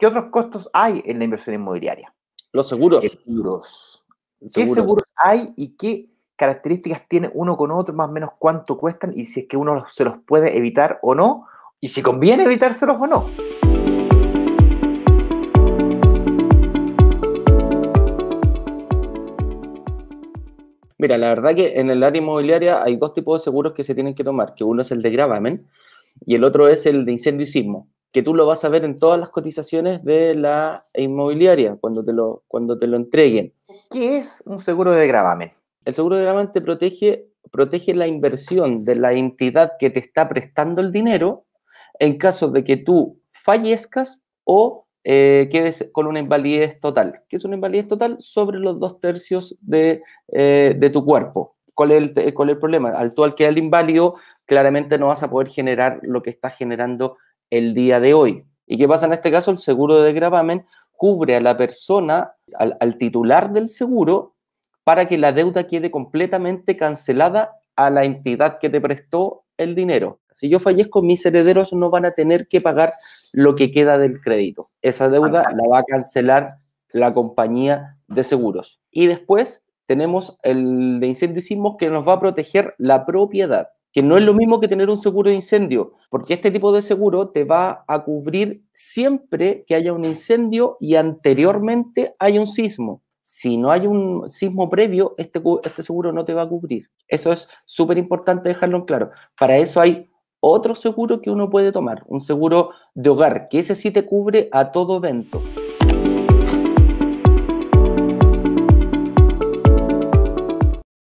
¿Qué otros costos hay en la inversión inmobiliaria? Los seguros. ¿Qué seguros. hay y qué características tiene uno con otro, más o menos cuánto cuestan y si es que uno se los puede evitar o no, y si conviene evitárselos o no? Mira, la verdad que en el área inmobiliaria hay dos tipos de seguros que se tienen que tomar, que uno es el de gravamen y el otro es el de incendio y sismo que tú lo vas a ver en todas las cotizaciones de la inmobiliaria cuando te lo, cuando te lo entreguen. ¿Qué es un seguro de gravamen? El seguro de gravamen te protege, protege la inversión de la entidad que te está prestando el dinero en caso de que tú fallezcas o eh, quedes con una invalidez total. ¿Qué es una invalidez total? Sobre los dos tercios de, eh, tu cuerpo. ¿Cuál es, el, problema? Al tú al el inválido, claramente no vas a poder generar lo que estás generando el día de hoy. ¿Y qué pasa en este caso? El seguro de gravamen cubre a la persona, al, titular del seguro, para que la deuda quede completamente cancelada a la entidad que te prestó el dinero. Si yo fallezco, mis herederos no van a tener que pagar lo que queda del crédito. Esa deuda la va a cancelar la compañía de seguros. Y después tenemos el de incendio y que nos va a proteger la propiedad que no es lo mismo que tener un seguro de incendio, porque este tipo de seguro te va a cubrir siempre que haya un incendio y anteriormente hay un sismo. Si no hay un sismo previo, este, este seguro no te va a cubrir. Eso es súper importante dejarlo en claro. Para eso hay otro seguro que uno puede tomar, un seguro de hogar, que ese sí te cubre a todo evento.